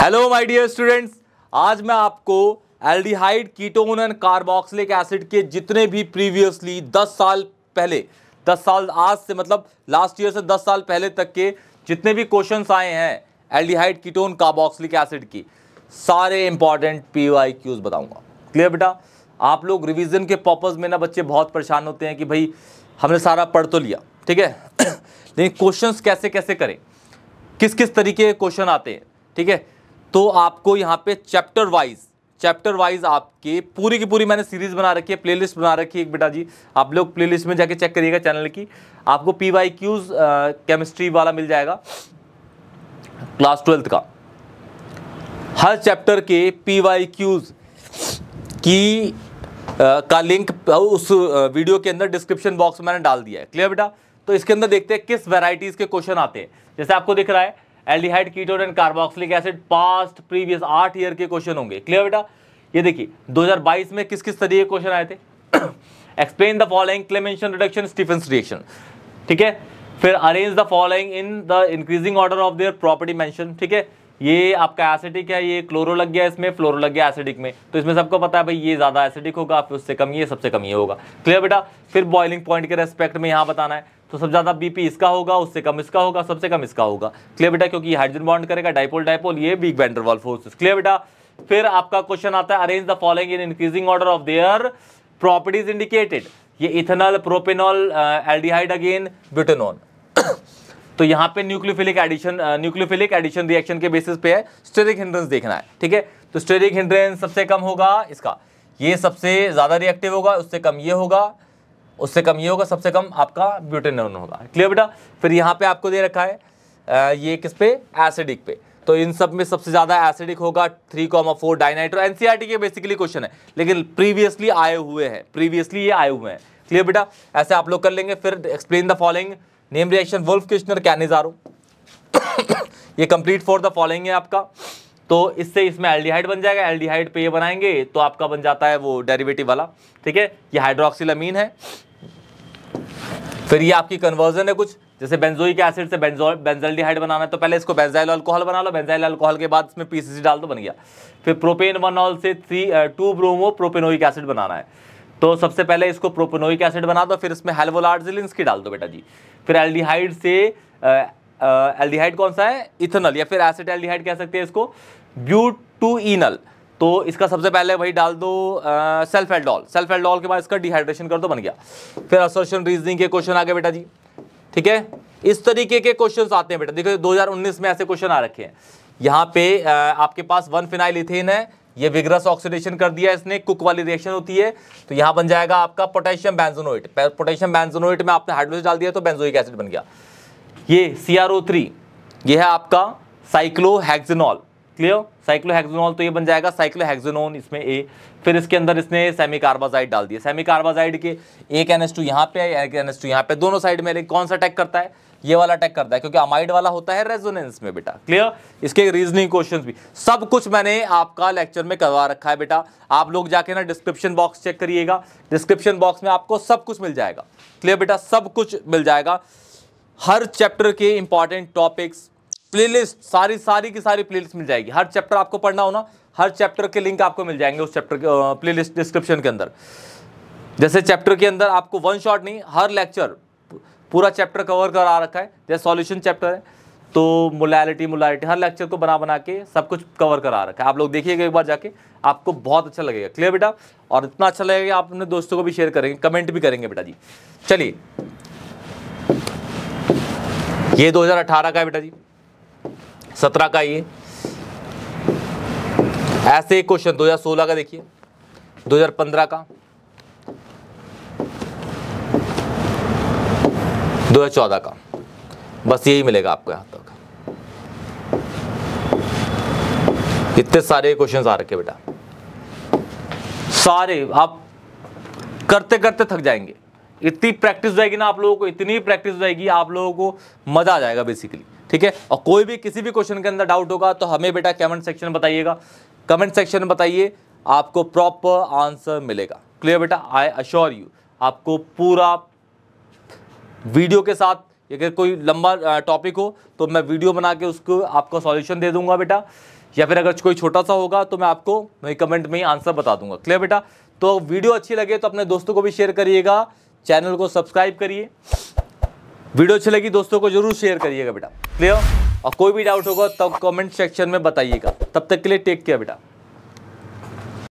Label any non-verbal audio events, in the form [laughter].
hello my dear students आज मैं आपको aldehyde ketone and carboxylic acid के जितने भी प्रीवियसली 10 साल पहले 10 साल आज से मतलब लास्ट ईयर से 10 साल पहले तक के जितने भी क्वेश्चंस आए हैं एल्डिहाइड कीटोन कार्बोक्सिलिक एसिड की सारे इंपॉर्टेंट पी वाई क्यूज बताऊँगा क्लियर बेटा आप लोग रिविज़न के पर्पज़ में ना बच्चे बहुत परेशान होते हैं कि भाई हमने सारा पढ़ तो लिया ठीक है [coughs] लेकिन क्वेश्चन कैसे कैसे करें किस किस तरीके के क्वेश्चन आते हैं ठीक है तो आपको यहाँ पे चैप्टर वाइज चैप्टर वाइज आपके पूरी की पूरी मैंने सीरीज बना रखी है प्लेलिस्ट बना रखी है एक बेटा जी आप लोग प्लेलिस्ट में जाके चेक करिएगा चैनल की आपको पी वाई क्यूज केमिस्ट्री वाला मिल जाएगा क्लास ट्वेल्थ का हर चैप्टर के पी वाई क्यूज की आ, का लिंक उस वीडियो के अंदर डिस्क्रिप्शन बॉक्स में मैंने डाल दिया है क्लियर बेटा तो इसके अंदर देखते हैं किस वेराइटीज़ के क्वेश्चन आते हैं जैसे आपको दिख रहा है aldehyde ketone and carboxylic acid past previous आठ ईयर के क्वेश्चन होंगे क्लियर बेटा ये देखिए 2022 में किस किस तरीके के क्वेश्चन आए थे explain the following Clemmensen reduction Stephen reaction ठीक है फिर arrange the following in the increasing order of their property mention ठीक है ये आपका एसिडिक है ये क्लोरो लग गया इसमें फ्लोरो लग गया एसिडिक में तो इसमें सबको पता है भाई ये ज़्यादा एसिडिक होगा फिर उससे कम ये सबसे कम ये होगा क्लियर बेटा फिर बॉइलिंग पॉइंट के रेस्पेक्ट में यहाँ बताना है तो सबसे ज़्यादा बीपी इसका होगा उससे कम इसका होगा सबसे कम इसका होगा क्लियर बेटा क्योंकि हाइड्रोजन बॉन्ड करेगा डायपोल डायपोल ये बीग वैंडरवॉल फोर्स क्लियर बेटा फिर आपका क्वेश्चन आता है arrange the following in increasing order of their properties indicated ये ethanol propanol aldehyde again butanone तो यहाँ पे nucleophilic addition nucleophilic addition reaction के बेसिस पे है स्टेरिक हिंड्रेंस देखना है ठीक है तो स्टेरिक हिंड्रेंस सबसे कम होगा इसका ये सबसे ज़्यादा रिएक्टिव होगा उससे कम ये होगा उससे कम ये होगा सबसे कम आपका ब्यूटेनोन होगा क्लियर बेटा फिर यहाँ पे आपको दे रखा है ये किस पे एसिडिक पे तो इन सब में सबसे ज़्यादा एसिडिक होगा three comma four dinitro N के बेसिकली क्वेश्चन है लेकिन प्रीवियसली आए हुए हैं प्रीवियसली ये आए हुए हैं क्लियर बेटा ऐसे आप लोग कर लेंगे फिर explain the following name reaction Wolff Kishner Cannizzaro ये कंप्लीट फॉर द फॉलोइंग है आपका तो इससे इसमें एल्डिहाइड बन जाएगा एल्डिहाइड पे ये बनाएंगे तो आपका बन जाता है वो डेरिवेटिव वाला ठीक है ये हाइड्रोक्सिल अमीन है फिर ये आपकी कन्वर्जन है कुछ जैसे बेंजोइक एसिड से बेंजोल बनाना है तो पहले इसको बेंजाइल अल्कोहल बना लो बेंजाइल अल्कोहल के बाद इसमें पीसीसी डाल दो बन गया फिर प्रोपेन वनऑल से three two bromo propanoic acid बनाना है तो सबसे पहले इसको प्रोपेनोइक एसिड बना दो फिर इसमें हेल्वोलार्जिलिंस की डाल दो बेटा जी फिर एल्डिहाइड से एल्डिहाइड uh, uh, कौन सा है इथनल या फिर एसिड एल्डिहाइड कह सकते हैं इसको ब्यूटूनल टू तो इसका सबसे पहले वही डाल दो सेल्फ एल्डॉल सेल्फ एल्डॉल के बाद इसका डिहाइड्रेशन कर दो बन गया फिर असोशन रीजनिंग के क्वेश्चन आ गए बेटा जी ठीक है इस तरीके के क्वेश्चन आते हैं बेटा देखो 2019 में ऐसे क्वेश्चन आ रखे हैं यहाँ पे आ, आपके पास वन फिनाइल इथेन है ये विग्रस ऑक्सीडेशन कर दिया इसने कुक वाली रिएक्शन होती है तो यहाँ बन जाएगा आपका पोटेशियम बैंजोनोइट पोटेशियम बैंजोनोइट में आपने हाइड्रोजन डाल दिया तो बेंजोइक एसिड बन गया ये सी ये है आपका साइक्लोहेक्जिनॉल क्लियर साइक्लोहेक्सोनॉल तो ये बन जाएगा साइक्लोहेक्सोनोन इसमें ए फिर इसके अंदर इसने सेमी कार्बाजाइड डाल दिया सेमी कार्बाजाइड के एक एन एस टू यहाँ पे एक एन एस टू यहाँ पे दोनों साइड में कौन सा अटैक करता है ये वाला अटैक करता है क्योंकि अमाइड वाला होता है रेजोनेंस में बेटा क्लियर इसके रीजनिंग क्वेश्चंस भी सब कुछ मैंने आपका लेक्चर में करवा रखा है बेटा आप लोग जाके ना डिस्क्रिप्शन बॉक्स चेक करिएगा डिस्क्रिप्शन बॉक्स में आपको सब कुछ मिल जाएगा क्लियर बेटा सब कुछ मिल जाएगा हर चैप्टर के इंपॉर्टेंट टॉपिक्स प्लेलिस्ट सारी सारी की सारी प्लेलिस्ट मिल जाएगी हर चैप्टर आपको पढ़ना होना हर चैप्टर के लिंक आपको मिल जाएंगे उस चैप्टर के लिस्ट डिस्क्रिप्शन के अंदर जैसे चैप्टर के अंदर आपको वन शॉट नहीं हर लेक्चर पूरा चैप्टर कवर करा रखा है जैसे सॉल्यूशन चैप्टर है तो मोलैलिटी मोलैलिटी हर लेक्चर को बना बना के सब कुछ कवर करा रखा है आप लोग देखिएगा एक बार जाके आपको बहुत अच्छा लगेगा क्लियर बेटा और इतना अच्छा लगेगा आप अपने दोस्तों को भी शेयर करेंगे कमेंट भी करेंगे बेटा जी चलिए ये 2018 का है बेटा जी सत्रह का ये ऐसे एक क्वेश्चन 2016 का देखिए 2015 का 2014 का बस यही मिलेगा आपको यहाँ तक इतने सारे क्वेश्चन आ रखे बेटा सारे आप करते करते थक जाएंगे इतनी प्रैक्टिस जाएगी ना आप लोगों को इतनी प्रैक्टिस जाएगी आप लोगों को मज़ा आ जाएगा बेसिकली ठीक है और कोई भी किसी भी क्वेश्चन के अंदर डाउट होगा तो हमें बेटा कमेंट सेक्शन बताइएगा कमेंट सेक्शन में बताइए आपको प्रॉपर आंसर मिलेगा क्लियर बेटा आई अश्योर यू आपको पूरा वीडियो के साथ अगर कोई लंबा टॉपिक हो तो मैं वीडियो बना के उसको आपका सॉल्यूशन दे दूंगा बेटा या फिर अगर कोई छोटा सा होगा तो मैं आपको मेरे कमेंट में ही आंसर बता दूंगा क्लियर बेटा तो वीडियो अच्छी लगे तो अपने दोस्तों को भी शेयर करिएगा चैनल को सब्सक्राइब करिए वीडियो अच्छी लगी दोस्तों को जरूर शेयर करिएगा बेटा क्लियर और कोई भी डाउट होगा तब कमेंट सेक्शन में बताइएगा तब तक के लिए टेक केयर बेटा